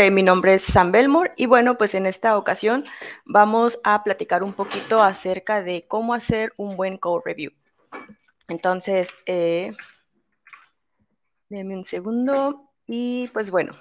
Eh, mi nombre es Sam Belmore y bueno, pues en esta ocasión vamos a platicar un poquito acerca de cómo hacer un buen code review. Entonces, eh, un segundo y pues bueno,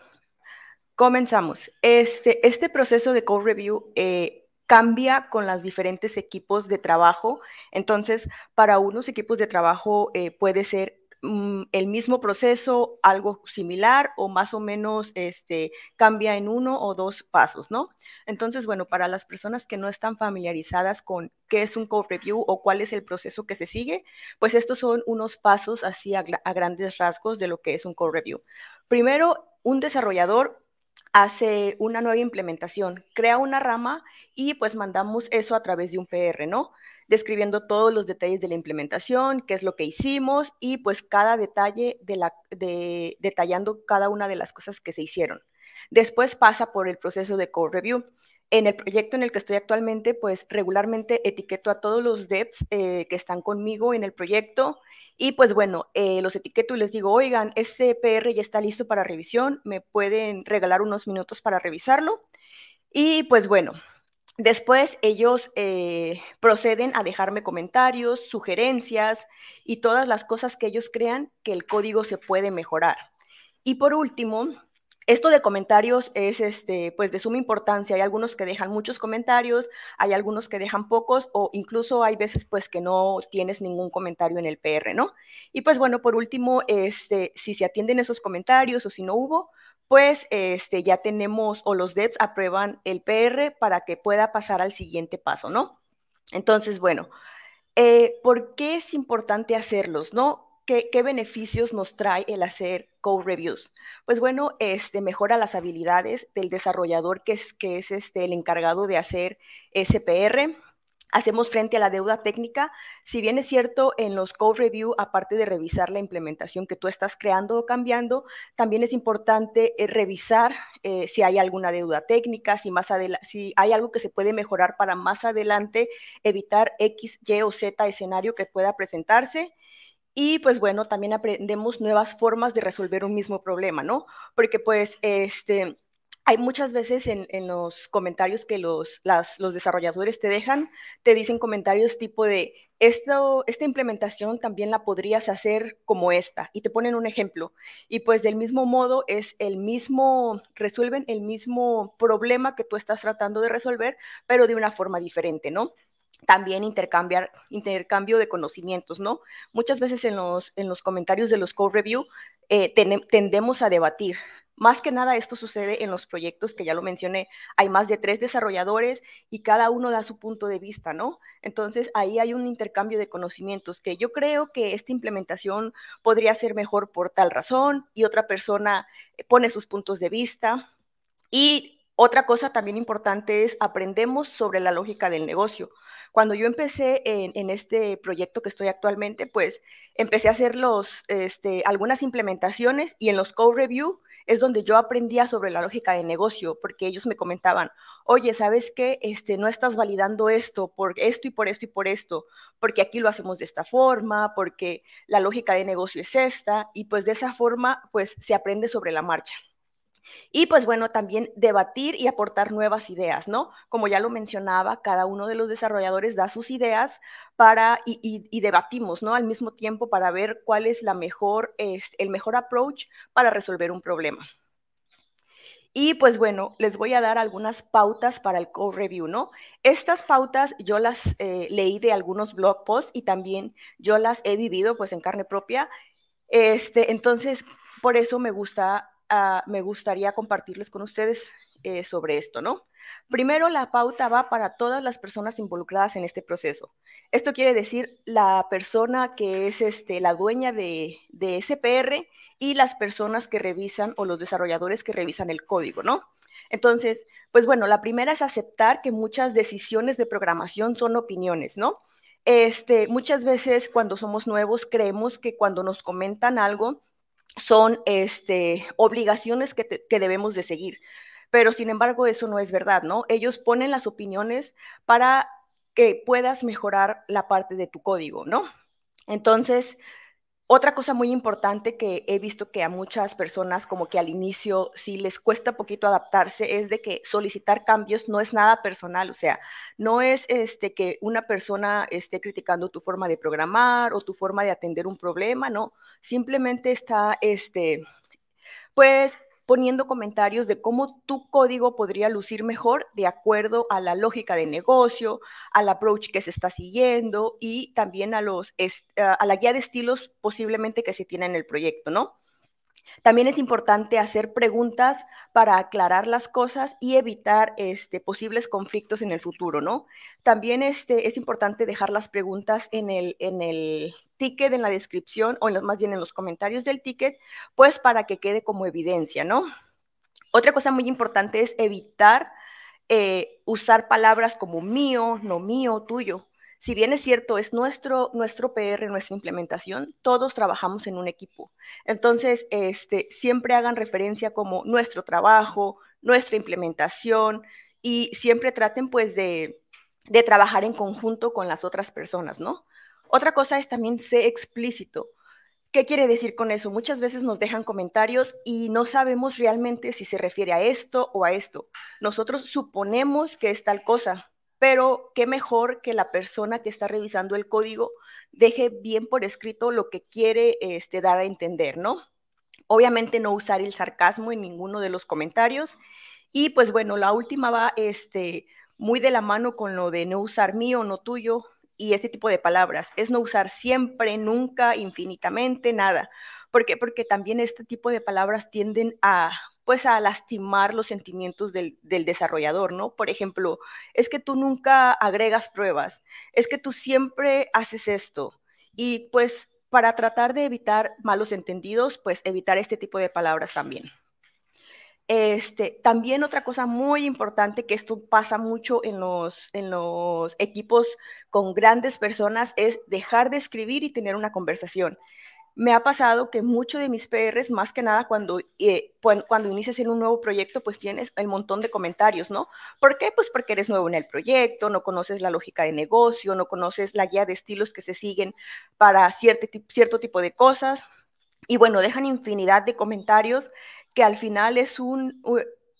comenzamos. Este, este proceso de code review eh, cambia con los diferentes equipos de trabajo. Entonces, para unos equipos de trabajo eh, puede ser Mm, el mismo proceso, algo similar o más o menos este, cambia en uno o dos pasos, ¿no? Entonces, bueno, para las personas que no están familiarizadas con qué es un code review o cuál es el proceso que se sigue, pues estos son unos pasos así a, a grandes rasgos de lo que es un code review. Primero, un desarrollador hace una nueva implementación, crea una rama y pues mandamos eso a través de un PR, ¿no? describiendo todos los detalles de la implementación, qué es lo que hicimos y pues cada detalle de la, de, detallando cada una de las cosas que se hicieron. Después pasa por el proceso de code review. En el proyecto en el que estoy actualmente, pues regularmente etiqueto a todos los devs eh, que están conmigo en el proyecto y pues bueno, eh, los etiqueto y les digo, oigan, este PR ya está listo para revisión, me pueden regalar unos minutos para revisarlo. Y pues bueno, Después ellos eh, proceden a dejarme comentarios, sugerencias y todas las cosas que ellos crean que el código se puede mejorar. Y por último, esto de comentarios es este, pues de suma importancia. Hay algunos que dejan muchos comentarios, hay algunos que dejan pocos o incluso hay veces pues que no tienes ningún comentario en el PR, ¿no? Y pues bueno, por último, este, si se atienden esos comentarios o si no hubo, pues este, ya tenemos o los DEPs aprueban el PR para que pueda pasar al siguiente paso, ¿no? Entonces, bueno, eh, ¿por qué es importante hacerlos, no? ¿Qué, beneficios nos trae el hacer code reviews? Pues bueno, este, mejora las habilidades del desarrollador que es, que es este, el encargado de hacer ese PR hacemos frente a la deuda técnica. Si bien es cierto, en los code review, aparte de revisar la implementación que tú estás creando o cambiando, también es importante eh, revisar eh, si hay alguna deuda técnica, si, más si hay algo que se puede mejorar para más adelante evitar X, Y o Z escenario que pueda presentarse. Y pues bueno, también aprendemos nuevas formas de resolver un mismo problema, ¿no? Porque pues este hay muchas veces en, los comentarios que los, desarrolladores te dejan, te dicen comentarios tipo de, Esto, esta implementación también la podrías hacer como esta, y te ponen un ejemplo. Y pues del mismo modo es el mismo, resuelven el mismo problema que tú estás tratando de resolver, pero de una forma diferente, ¿no? también intercambiar, intercambio de conocimientos, ¿no? Muchas veces en los, comentarios de los code review eh, tendemos a debatir, más que nada esto sucede en los proyectos que ya lo mencioné. Hay más de tres desarrolladores y cada uno da su punto de vista, ¿no? Entonces ahí hay un intercambio de conocimientos que yo creo que esta implementación podría ser mejor por tal razón y otra persona eh, pone sus puntos de vista. Y otra cosa también importante es aprendemos sobre la lógica del negocio. Cuando yo empecé en, este proyecto que estoy actualmente, pues empecé a hacer los, este, algunas implementaciones y en los code review es donde yo aprendía sobre la lógica de negocio, porque ellos me comentaban, oye, ¿sabes qué? Este, no estás validando esto por esto y por esto y por esto, porque aquí lo hacemos de esta forma, porque la lógica de negocio es esta, y pues de esa forma, pues se aprende sobre la marcha. Y pues bueno, también debatir y aportar nuevas ideas, ¿no? Como ya lo mencionaba, cada uno de los desarrolladores da sus ideas para y, debatimos, ¿no? Al mismo tiempo para ver cuál es la mejor, este, el mejor approach para resolver un problema. Y pues bueno, les voy a dar algunas pautas para el code review, ¿no? Estas pautas yo las eh, leí de algunos blog posts y también yo las he vivido pues en carne propia. Este, entonces, por eso me gusta Ah, me gustaría compartirles con ustedes eh, sobre esto, ¿no? Primero, la pauta va para todas las personas involucradas en este proceso. Esto quiere decir la persona que es este, la dueña de, de SPR y las personas que revisan o los desarrolladores que revisan el código, ¿no? Entonces, pues bueno, la primera es aceptar que muchas decisiones de programación son opiniones, ¿no? Este, muchas veces cuando somos nuevos creemos que cuando nos comentan algo son este, obligaciones que, que debemos de seguir. Pero sin embargo, eso no es verdad, ¿no? Ellos ponen las opiniones para que puedas mejorar la parte de tu código, ¿no? Entonces, otra cosa muy importante que he visto que a muchas personas como que al inicio sí les cuesta poquito adaptarse es de que solicitar cambios no es nada personal, o sea, no es este que una persona esté criticando tu forma de programar o tu forma de atender un problema, no, simplemente está este pues poniendo comentarios de cómo tu código podría lucir mejor de acuerdo a la lógica de negocio, al approach que se está siguiendo y también a, los, a la guía de estilos posiblemente que se tiene en el proyecto, ¿no? También es importante hacer preguntas para aclarar las cosas y evitar este, posibles conflictos en el futuro, ¿no? También este, es importante dejar las preguntas en el, ticket, en la descripción o más bien en los comentarios del ticket, pues para que quede como evidencia, ¿no? Otra cosa muy importante es evitar eh, usar palabras como mío, no mío, tuyo, si bien es cierto, es nuestro, nuestro PR, nuestra implementación, todos trabajamos en un equipo. Entonces, este, siempre hagan referencia como nuestro trabajo, nuestra implementación y siempre traten pues de, de trabajar en conjunto con las otras personas, ¿no? Otra cosa es también ser explícito. ¿Qué quiere decir con eso? Muchas veces nos dejan comentarios y no sabemos realmente si se refiere a esto o a esto. Nosotros suponemos que es tal cosa, pero qué mejor que la persona que está revisando el código deje bien por escrito lo que quiere este, dar a entender, ¿no? Obviamente no usar el sarcasmo en ninguno de los comentarios. Y pues bueno, la última va este, muy de la mano con lo de no usar mío, no tuyo y este tipo de palabras. Es no usar siempre, nunca, infinitamente, nada. ¿Por qué? Porque también este tipo de palabras tienden a pues a lastimar los sentimientos del, desarrollador, ¿no? Por ejemplo, es que tú nunca agregas pruebas, es que tú siempre haces esto. Y pues para tratar de evitar malos entendidos, pues evitar este tipo de palabras también. Este, también otra cosa muy importante que esto pasa mucho en los equipos con grandes personas es dejar de escribir y tener una conversación me ha pasado que muchos de mis PRs, más que nada cuando, eh, cuando inicias en un nuevo proyecto, pues tienes el montón de comentarios, ¿no? ¿Por qué? Pues porque eres nuevo en el proyecto, no conoces la lógica de negocio, no conoces la guía de estilos que se siguen para cierto, cierto tipo de cosas. Y bueno, dejan infinidad de comentarios que al final es, un,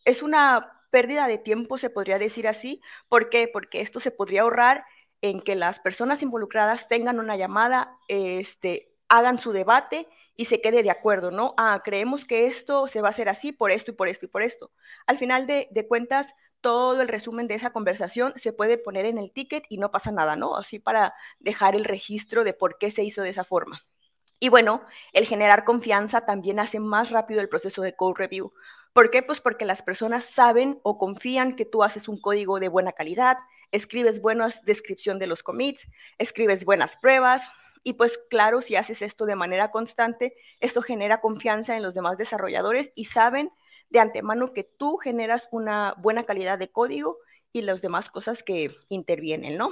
es una pérdida de tiempo, se podría decir así. ¿Por qué? Porque esto se podría ahorrar en que las personas involucradas tengan una llamada, este, hagan su debate y se quede de acuerdo, ¿no? Ah, creemos que esto se va a hacer así por esto y por esto y por esto. Al final de, cuentas, todo el resumen de esa conversación se puede poner en el ticket y no pasa nada, ¿no? Así para dejar el registro de por qué se hizo de esa forma. Y bueno, el generar confianza también hace más rápido el proceso de code review. ¿Por qué? Pues porque las personas saben o confían que tú haces un código de buena calidad, escribes buenas descripción de los commits, escribes buenas pruebas, y pues claro, si haces esto de manera constante, esto genera confianza en los demás desarrolladores y saben de antemano que tú generas una buena calidad de código y las demás cosas que intervienen, ¿no?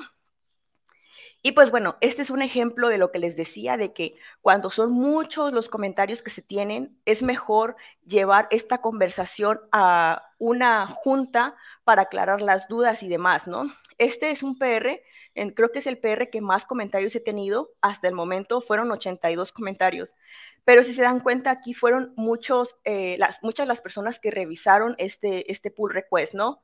Y pues bueno, este es un ejemplo de lo que les decía, de que cuando son muchos los comentarios que se tienen, es mejor llevar esta conversación a una junta para aclarar las dudas y demás, ¿no? Este es un PR creo que es el PR que más comentarios he tenido hasta el momento, fueron 82 comentarios. Pero si se dan cuenta, aquí fueron eh, muchas las personas que revisaron este, este pull request, ¿no?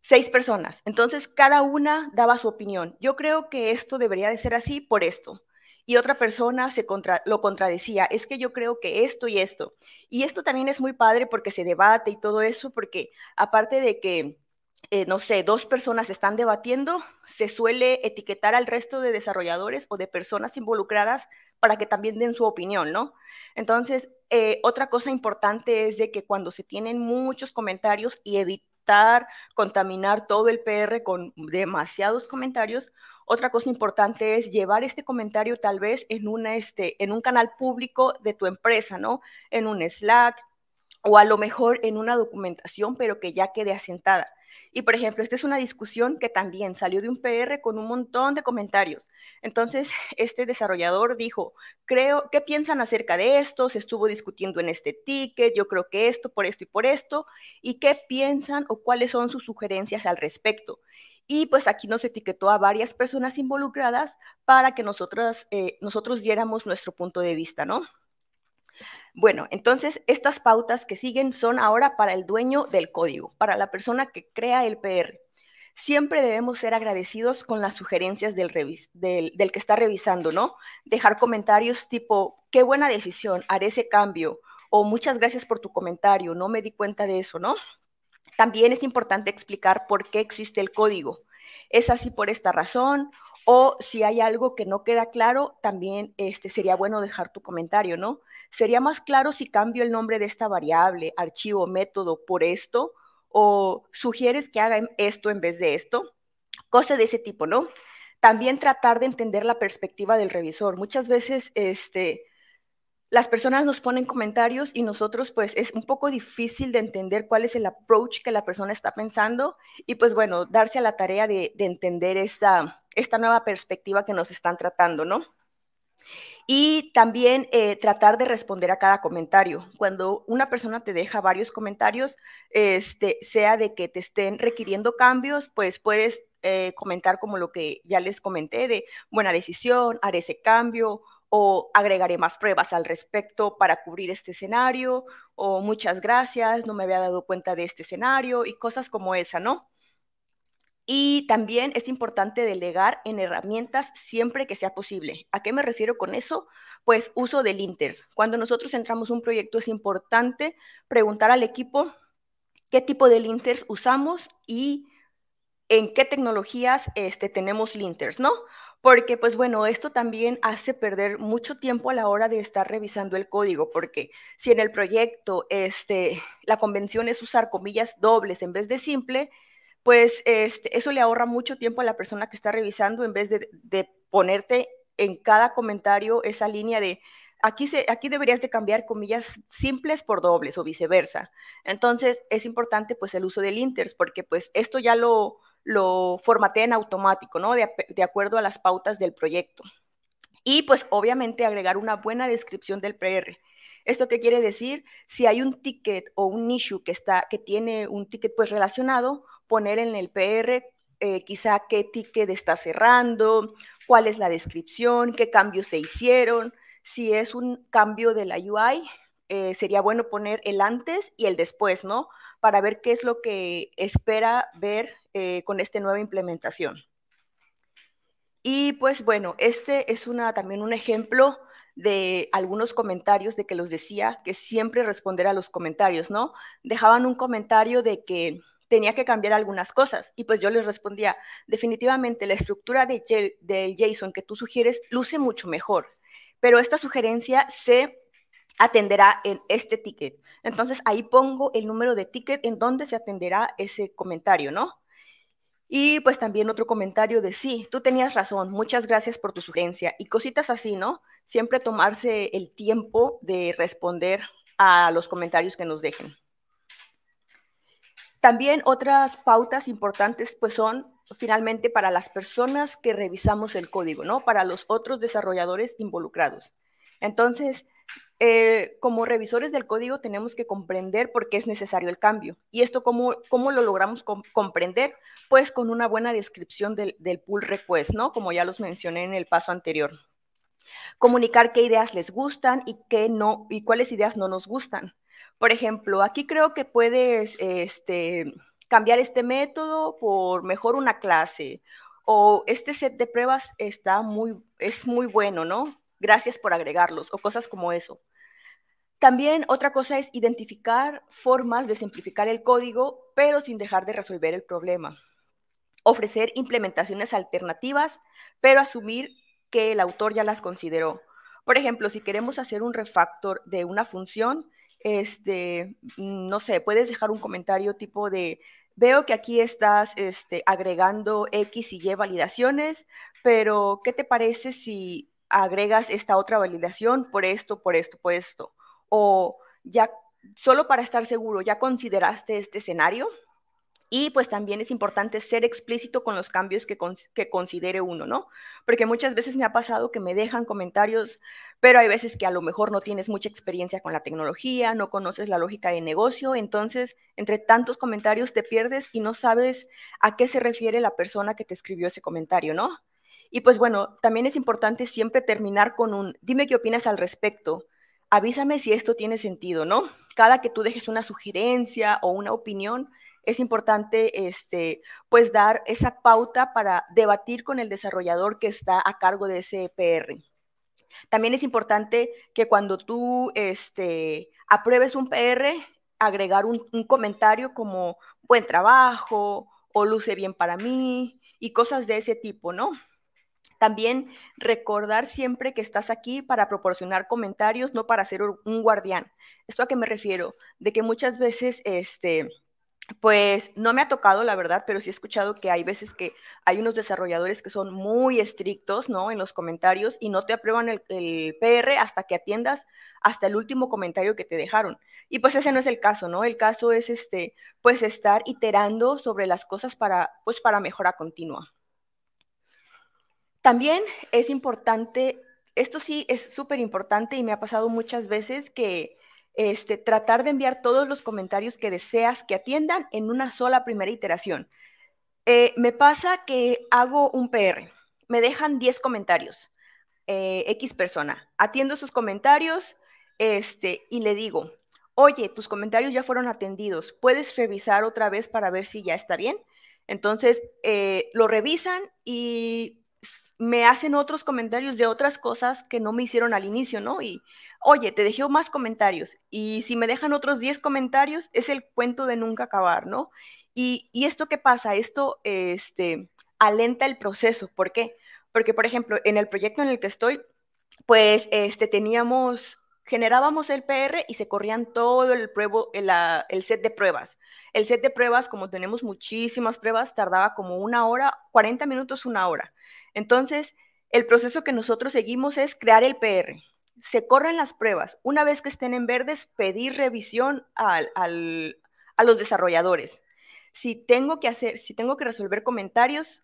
Seis personas. Entonces, cada una daba su opinión. Yo creo que esto debería de ser así por esto y otra persona se lo contradecía. Es que yo creo que esto y esto. Y esto también es muy padre porque se debate y todo eso, porque aparte de que eh, no sé, dos personas están debatiendo, se suele etiquetar al resto de desarrolladores o de personas involucradas para que también den su opinión, ¿no? Entonces, eh, otra cosa importante es de que cuando se tienen muchos comentarios y evitar contaminar todo el PR con demasiados comentarios, otra cosa importante es llevar este comentario tal vez en, una, este, en un canal público de tu empresa, ¿no? En un Slack o a lo mejor en una documentación, pero que ya quede asentada y por ejemplo, esta es una discusión que también salió de un PR con un montón de comentarios. Entonces, este desarrollador dijo, creo, ¿qué piensan acerca de esto? Se estuvo discutiendo en este ticket, yo creo que esto, por esto y por esto. ¿Y qué piensan o cuáles son sus sugerencias al respecto? Y pues aquí nos etiquetó a varias personas involucradas para que nosotros, eh, nosotros diéramos nuestro punto de vista, ¿no? Bueno, entonces estas pautas que siguen son ahora para el dueño del código, para la persona que crea el PR. Siempre debemos ser agradecidos con las sugerencias del, que está revisando, ¿no? Dejar comentarios tipo, qué buena decisión, haré ese cambio, o muchas gracias por tu comentario, no me di cuenta de eso, ¿no? También es importante explicar por qué existe el código. Es así por esta razón, o si hay algo que no queda claro, también este, sería bueno dejar tu comentario, ¿no? Sería más claro si cambio el nombre de esta variable, archivo, método por esto, o sugieres que haga esto en vez de esto, cosas de ese tipo, ¿no? También tratar de entender la perspectiva del revisor. Muchas veces, este, las personas nos ponen comentarios y nosotros pues es un poco difícil de entender cuál es el approach que la persona está pensando y pues bueno, darse a la tarea de, de entender esta, esta nueva perspectiva que nos están tratando, ¿no? Y también eh, tratar de responder a cada comentario. Cuando una persona te deja varios comentarios, este, sea de que te estén requiriendo cambios, pues puedes eh, comentar como lo que ya les comenté de buena decisión, haré ese cambio o agregaré más pruebas al respecto para cubrir este escenario o muchas gracias, no me había dado cuenta de este escenario y cosas como esa, ¿no? Y también es importante delegar en herramientas siempre que sea posible. ¿A qué me refiero con eso? Pues uso del linters. Cuando nosotros entramos un proyecto es importante preguntar al equipo qué tipo de linters usamos y en qué tecnologías este, tenemos linters, ¿no? Porque, pues bueno, esto también hace perder mucho tiempo a la hora de estar revisando el código, porque si en el proyecto este, la convención es usar comillas dobles en vez de simple, pues este, eso le ahorra mucho tiempo a la persona que está revisando en vez de, ponerte en cada comentario esa línea de, aquí, se, aquí deberías de cambiar comillas simples por dobles o viceversa. Entonces, es importante pues el uso del inters porque pues esto ya lo, lo formatea en automático, ¿no? De, acuerdo a las pautas del proyecto. Y pues obviamente agregar una buena descripción del PR. ¿Esto qué quiere decir? Si hay un ticket o un issue que, está, que tiene un ticket pues relacionado, poner en el PR eh, quizá qué ticket está cerrando, cuál es la descripción, qué cambios se hicieron. Si es un cambio de la UI, eh, sería bueno poner el antes y el después, ¿no? Para ver qué es lo que espera ver eh, con esta nueva implementación. Y pues bueno, este es también un ejemplo de algunos comentarios de que los decía que siempre responder a los comentarios, ¿no? Dejaban un comentario de que tenía que cambiar algunas cosas. Y pues yo les respondía, definitivamente la estructura de, JSON que tú sugieres luce mucho mejor, pero esta sugerencia se atenderá en este ticket. Entonces ahí pongo el número de ticket en donde se atenderá ese comentario, ¿no? Y pues también otro comentario de sí, tú tenías razón, muchas gracias por tu sugerencia y cositas así, ¿no? Siempre tomarse el tiempo de responder a los comentarios que nos dejen. También otras pautas importantes pues son finalmente para las personas que revisamos el código, ¿no? Para los otros desarrolladores involucrados. Entonces, eh, como revisores del código tenemos que comprender por qué es necesario el cambio. ¿Y esto cómo, cómo lo logramos comprender? Pues con una buena descripción del, del, pull request, ¿no? Como ya los mencioné en el paso anterior. Comunicar qué ideas les gustan y qué no, y cuáles ideas no nos gustan. Por ejemplo, aquí creo que puedes este, cambiar este método por mejor una clase o este set de pruebas está muy, es muy bueno, ¿no? Gracias por agregarlos o cosas como eso. También otra cosa es identificar formas de simplificar el código, pero sin dejar de resolver el problema. Ofrecer implementaciones alternativas, pero asumir que el autor ya las consideró. Por ejemplo, si queremos hacer un refactor de una función, este, mm, no sé, puedes dejar un comentario tipo de, veo que aquí estás este, agregando X y Y validaciones, pero ¿qué te parece si agregas esta otra validación por esto, por esto, por esto? O ya, solo para estar seguro, ¿ya consideraste este escenario? Y pues también es importante ser explícito con los cambios que, considere uno, ¿no? Porque muchas veces me ha pasado que me dejan comentarios, pero hay veces que a lo mejor no tienes mucha experiencia con la tecnología, no conoces la lógica de negocio, entonces entre tantos comentarios te pierdes y no sabes a qué se refiere la persona que te escribió ese comentario, ¿no? Y pues bueno, también es importante siempre terminar con un, dime qué opinas al respecto, avísame si esto tiene sentido, ¿no? Cada que tú dejes una sugerencia o una opinión, es importante este, pues dar esa pauta para debatir con el desarrollador que está a cargo de ese PR. También es importante que cuando tú este, apruebes un PR, agregar un, comentario como buen trabajo o luce bien para mí y cosas de ese tipo, ¿no? También recordar siempre que estás aquí para proporcionar comentarios, no para ser un guardián. ¿Esto a qué me refiero? De que muchas veces este, pues no me ha tocado, la verdad, pero sí he escuchado que hay veces que hay unos desarrolladores que son muy estrictos, ¿no? En los comentarios y no te aprueban el, PR hasta que atiendas hasta el último comentario que te dejaron. Y pues ese no es el caso, ¿no? El caso es este, pues estar iterando sobre las cosas para, pues para mejora continua. También es importante, esto sí es súper importante y me ha pasado muchas veces que este, tratar de enviar todos los comentarios que deseas que atiendan en una sola primera iteración. Eh, me pasa que hago un PR, me dejan 10 comentarios, eh, X persona, atiendo sus comentarios este, y le digo, oye, tus comentarios ya fueron atendidos, puedes revisar otra vez para ver si ya está bien. Entonces, eh, lo revisan y me hacen otros comentarios de otras cosas que no me hicieron al inicio, ¿no? Y, oye, te dejé más comentarios. Y si me dejan otros 10 comentarios, es el cuento de nunca acabar, ¿no? Y, esto qué pasa? Esto este, alenta el proceso. ¿Por qué? Porque, por ejemplo, en el proyecto en el que estoy, pues este, teníamos, generábamos el PR y se corrían todo el, pruebo, el, eh, el set de pruebas. El set de pruebas, como tenemos muchísimas pruebas, tardaba como una hora, 40 minutos, una hora. Entonces, el proceso que nosotros seguimos es crear el PR. Se corren las pruebas. Una vez que estén en verdes, pedir revisión a los desarrolladores. Si tengo que hacer, si tengo que resolver comentarios,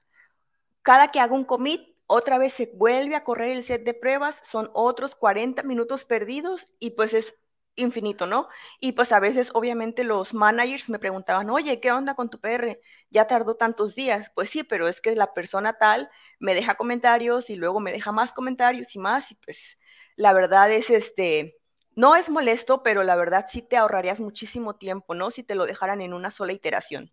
cada que hago un commit, otra vez se vuelve a correr el set de pruebas, son otros 40 minutos perdidos y pues es infinito, ¿no? Y pues a veces, obviamente, los managers me preguntaban, oye, ¿qué onda con tu PR? Ya tardó tantos días. Pues sí, pero es que la persona tal me deja comentarios y luego me deja más comentarios y más, y pues la verdad es este. No es molesto, pero la verdad sí te ahorrarías muchísimo tiempo, ¿no? Si te lo dejaran en una sola iteración.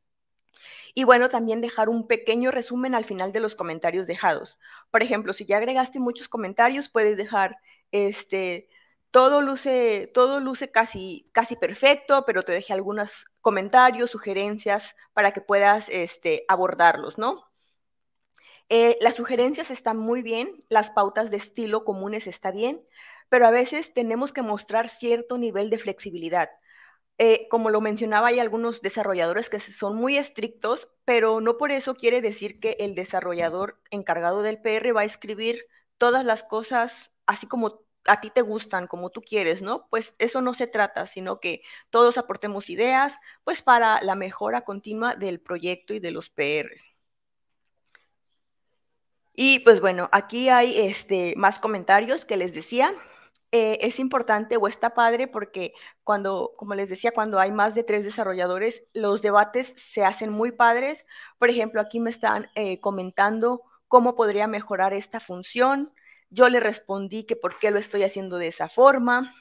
Y bueno, también dejar un pequeño resumen al final de los comentarios dejados. Por ejemplo, si ya agregaste muchos comentarios, puedes dejar este todo luce, todo luce casi, casi perfecto, pero te dejé algunos comentarios, sugerencias para que puedas este, abordarlos, ¿no? Eh, las sugerencias están muy bien, las pautas de estilo comunes está bien, pero a veces tenemos que mostrar cierto nivel de flexibilidad. Eh, como lo mencionaba, hay algunos desarrolladores que son muy estrictos, pero no por eso quiere decir que el desarrollador encargado del PR va a escribir todas las cosas así como a ti te gustan, como tú quieres, ¿no? Pues eso no se trata, sino que todos aportemos ideas, pues para la mejora continua del proyecto y de los PRs. Y pues bueno, aquí hay este, más comentarios que les decía. Eh, es importante o está padre porque cuando, como les decía, cuando hay más de tres desarrolladores, los debates se hacen muy padres. Por ejemplo, aquí me están eh, comentando cómo podría mejorar esta función, yo le respondí que por qué lo estoy haciendo de esa forma.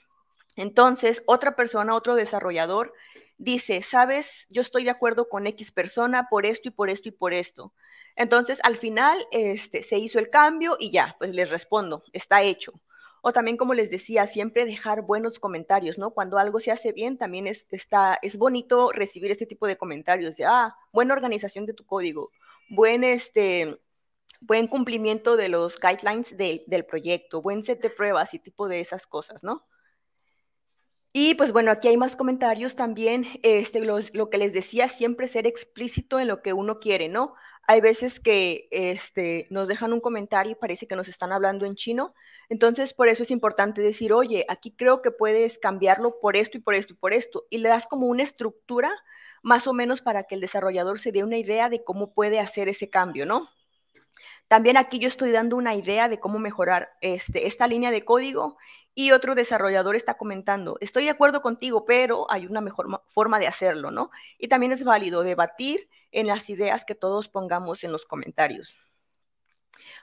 Entonces, otra persona, otro desarrollador, dice, sabes, yo estoy de acuerdo con X persona por esto y por esto y por esto. Entonces, al final, este, se hizo el cambio y ya, pues les respondo, está hecho. O también, como les decía, siempre dejar buenos comentarios, ¿no? Cuando algo se hace bien, también está, es bonito recibir este tipo de comentarios de, ah, buena organización de tu código, buen, este, buen cumplimiento de los guidelines del proyecto, buen set de pruebas y tipo de esas cosas, ¿no? Y pues bueno, aquí hay más comentarios también. Este, lo que les decía, siempre ser explícito en lo que uno quiere, ¿no? Hay veces que este, nos dejan un comentario y parece que nos están hablando en chino. Entonces, por eso es importante decir, oye, aquí creo que puedes cambiarlo por esto y por esto y por esto. Y le das como una estructura más o menos para que el desarrollador se dé una idea de cómo puede hacer ese cambio, ¿no? También aquí yo estoy dando una idea de cómo mejorar este, esta línea de código y otro desarrollador está comentando, estoy de acuerdo contigo, pero hay una mejor forma de hacerlo, ¿no? Y también es válido debatir en las ideas que todos pongamos en los comentarios.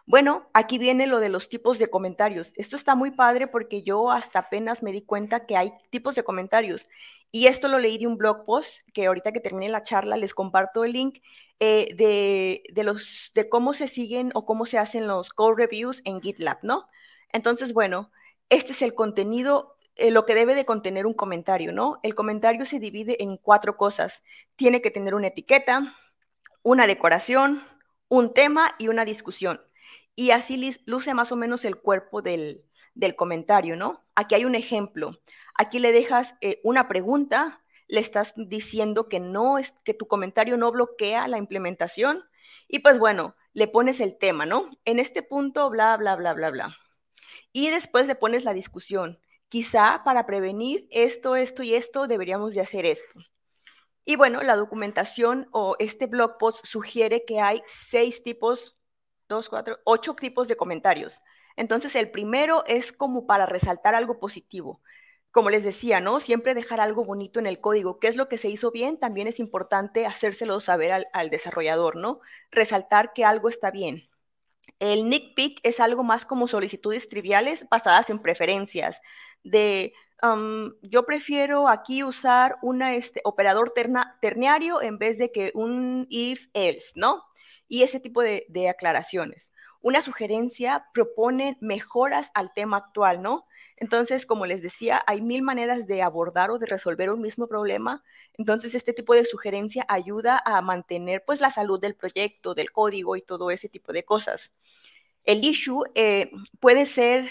Bueno, aquí viene lo de los tipos de comentarios. Esto está muy padre porque yo hasta apenas me di cuenta que hay tipos de comentarios. Y esto lo leí de un blog post que ahorita que termine la charla les comparto el link eh, de, de, cómo se siguen o cómo se hacen los code reviews en GitLab, ¿no? Entonces, bueno, este es el contenido eh, lo que debe de contener un comentario, ¿no? El comentario se divide en cuatro cosas. Tiene que tener una etiqueta, una decoración, un tema y una discusión y así luce más o menos el cuerpo del, comentario, ¿no? Aquí hay un ejemplo. Aquí le dejas eh, una pregunta, le estás diciendo que no es que tu comentario no bloquea la implementación y pues bueno, le pones el tema, ¿no? En este punto bla bla bla bla bla. Y después le pones la discusión. Quizá para prevenir esto, esto y esto deberíamos de hacer esto. Y bueno, la documentación o este blog post sugiere que hay seis tipos dos, cuatro, ocho tipos de comentarios. Entonces, el primero es como para resaltar algo positivo. Como les decía, ¿no? Siempre dejar algo bonito en el código. ¿Qué es lo que se hizo bien? También es importante hacérselo saber al, desarrollador, ¿no? Resaltar que algo está bien. El nick es algo más como solicitudes triviales basadas en preferencias. De um, yo prefiero aquí usar un este, operador terna, ternario en vez de que un if else, ¿no? y ese tipo de, aclaraciones. Una sugerencia propone mejoras al tema actual, ¿no? Entonces, como les decía, hay mil maneras de abordar o de resolver un mismo problema. Entonces, este tipo de sugerencia ayuda a mantener pues la salud del proyecto, del código y todo ese tipo de cosas. El issue eh, puede ser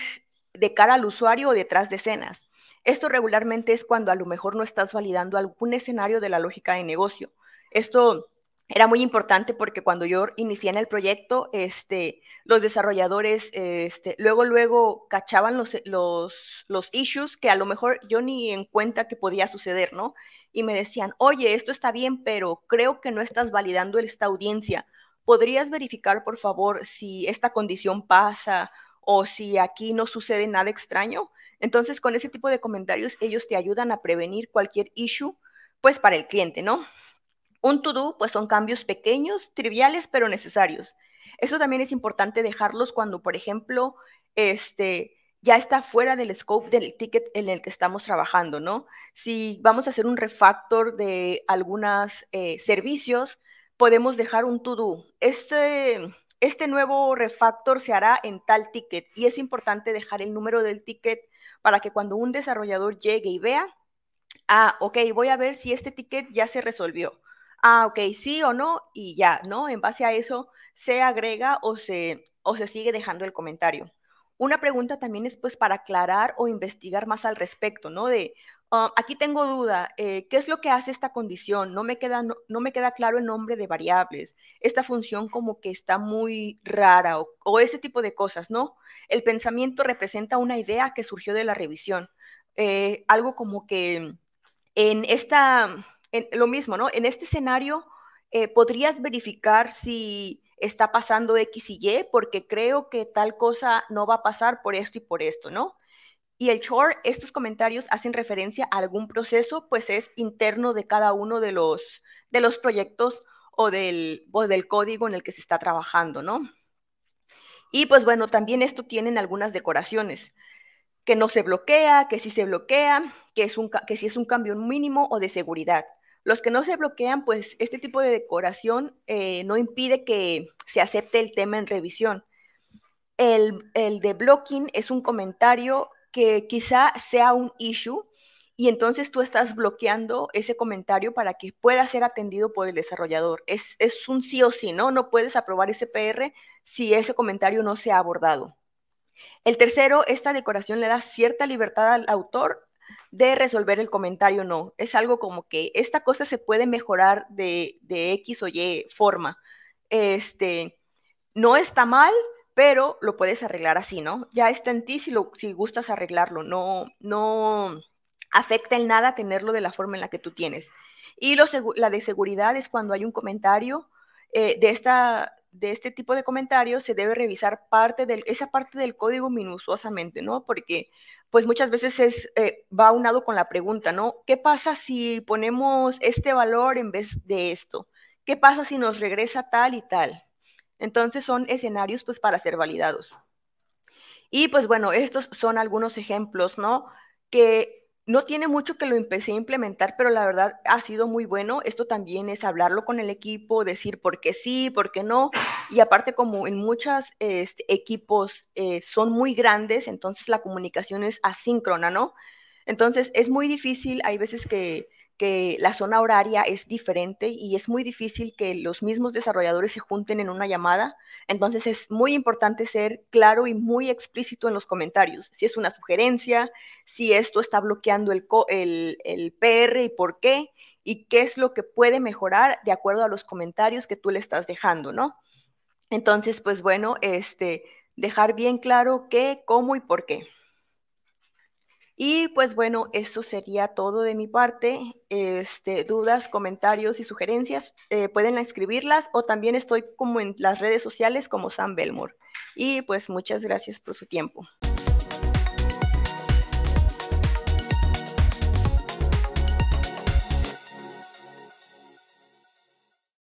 de cara al usuario o detrás de escenas. Esto regularmente es cuando a lo mejor no estás validando algún escenario de la lógica de negocio. Esto era muy importante porque cuando yo inicié en el proyecto, este, los desarrolladores este, luego, luego cachaban los, los, los, issues que a lo mejor yo ni en cuenta que podía suceder, ¿no? Y me decían, oye, esto está bien, pero creo que no estás validando esta audiencia. ¿Podrías verificar, por favor, si esta condición pasa o si aquí no sucede nada extraño? Entonces, con ese tipo de comentarios, ellos te ayudan a prevenir cualquier issue, pues para el cliente, ¿no? Un to-do, pues son cambios pequeños, triviales, pero necesarios. Eso también es importante dejarlos cuando, por ejemplo, este, ya está fuera del scope del ticket en el que estamos trabajando, ¿no? Si vamos a hacer un refactor de algunos eh, servicios, podemos dejar un to-do. Este, este nuevo refactor se hará en tal ticket y es importante dejar el número del ticket para que cuando un desarrollador llegue y vea, ah, ok, voy a ver si este ticket ya se resolvió ah, ok, sí o no, y ya, ¿no? En base a eso se agrega o se, o se sigue dejando el comentario. Una pregunta también es pues para aclarar o investigar más al respecto, ¿no? De, ah, aquí tengo duda, eh, ¿qué es lo que hace esta condición? No me, queda, me queda claro el nombre de variables, esta función como que está muy rara o, ese tipo de cosas, ¿no? El pensamiento representa una idea que surgió de la revisión, eh, algo como que en esta lo mismo, ¿no? En este escenario, eh, ¿podrías verificar si está pasando X y Y? Porque creo que tal cosa no va a pasar por esto y por esto, ¿no? Y el short, estos comentarios hacen referencia a algún proceso, pues es interno de cada uno de los, de los proyectos o del, del código en el que se está trabajando, ¿no? Y pues bueno, también esto tienen algunas decoraciones, que no se bloquea, que sí se bloquea, que, es un, que si es un cambio mínimo o de seguridad. Los que no se bloquean, pues este tipo de decoración eh, no impide que se acepte el tema en revisión. El, de blocking es un comentario que quizá sea un issue y entonces tú estás bloqueando ese comentario para que pueda ser atendido por el desarrollador. Es, es, un sí o sí, ¿no? No puedes aprobar ese PR si ese comentario no se ha abordado. El tercero, esta decoración le da cierta libertad al autor de resolver el comentario, no. Es algo como que esta cosa se puede mejorar de, de X o Y forma. Este, no está mal, pero lo puedes arreglar así, ¿no? Ya está en ti si, lo, si gustas arreglarlo, no, no afecta en nada tenerlo de la forma en la que tú tienes. Y lo, la de seguridad es cuando hay un comentario eh, de, esta, de este tipo de comentarios, se debe revisar parte del, esa parte del código minuciosamente, ¿no? Porque pues muchas veces es, eh, va aunado con la pregunta, ¿no? ¿Qué pasa si ponemos este valor en vez de esto? ¿Qué pasa si nos regresa tal y tal? Entonces son escenarios pues para ser validados. Y pues bueno, estos son algunos ejemplos, ¿no? Que no tiene mucho que lo empecé a implementar, pero la verdad ha sido muy bueno. Esto también es hablarlo con el equipo, decir por qué sí, por qué no. Y aparte, como en muchos este, equipos eh, son muy grandes, entonces la comunicación es asíncrona, ¿no? Entonces es muy difícil, hay veces que que la zona horaria es diferente y es muy difícil que los mismos desarrolladores se junten en una llamada. Entonces es muy importante ser claro y muy explícito en los comentarios. Si es una sugerencia, si esto está bloqueando el, PR y por qué, y qué es lo que puede mejorar de acuerdo a los comentarios que tú le estás dejando, ¿no? Entonces, pues bueno, este, dejar bien claro qué, cómo y por qué. Y pues bueno, eso sería todo de mi parte. Este, dudas, comentarios y sugerencias eh, pueden escribirlas o también estoy como en las redes sociales como Sam Belmore. Y pues muchas gracias por su tiempo.